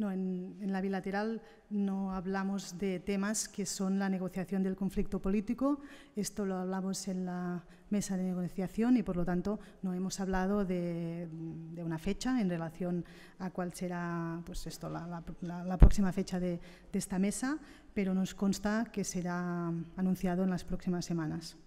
No, en, la bilateral no hablamos de temas que son la negociación del conflicto político, esto lo hablamos en la mesa de negociación y por lo tanto no hemos hablado de, una fecha en relación a cuál será pues esto, la, próxima fecha de esta mesa, pero nos consta que será anunciado en las próximas semanas.